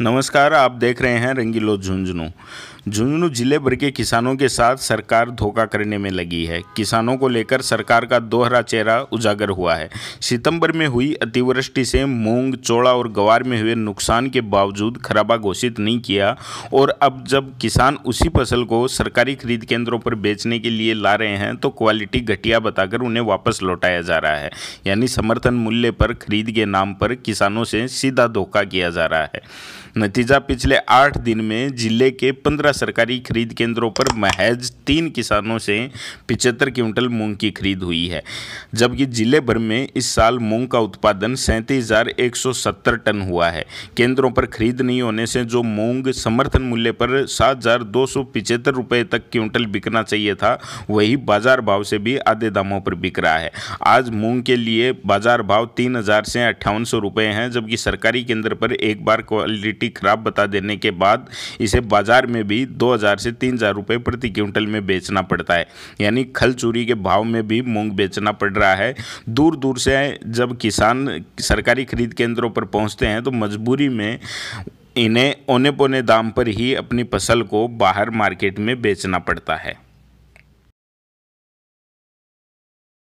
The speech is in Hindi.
नमस्कार आप देख रहे हैं रंगीलो झुंझुनू झुंझुनू जिले भर के किसानों के साथ सरकार धोखा करने में लगी है किसानों को लेकर सरकार का दोहरा चेहरा उजागर हुआ है सितंबर में हुई अतिवृष्टि से मूंग चौड़ा और गवार में हुए नुकसान के बावजूद खराबा घोषित नहीं किया और अब जब किसान उसी फसल को सरकारी खरीद केंद्रों पर बेचने के लिए ला रहे हैं तो क्वालिटी घटिया बताकर उन्हें वापस लौटाया जा रहा है यानी समर्थन मूल्य पर खरीद के नाम पर किसानों से सीधा धोखा किया जा रहा है नतीजा पिछले आठ दिन में जिले के पंद्रह सरकारी खरीद केंद्रों पर महज तीन किसानों से पिचहत्तर क्विंटल मूंग की खरीद हुई है जबकि जिले भर में इस साल मूंग का उत्पादन सैंतीस टन हुआ है केंद्रों पर खरीद नहीं होने से जो मूंग समर्थन मूल्य पर सात रुपए तक क्विंटल बिकना चाहिए था वही बाजार भाव से भी आधे दामों पर बिक रहा है आज मूंग के लिए बाजार भाव तीन से अट्ठावन रुपए हैं जबकि सरकारी केंद्र पर एक बार क्वालिटी क्वालिटी खराब बता देने के बाद इसे बाजार में भी 2000 से 3000 रुपए प्रति क्विंटल में बेचना पड़ता है यानी खल चूरी के भाव में भी मूंग बेचना पड़ रहा है दूर दूर से जब किसान सरकारी खरीद केंद्रों पर पहुंचते हैं तो मजबूरी में इन्हें औने पौने दाम पर ही अपनी फसल को बाहर मार्केट में बेचना पड़ता है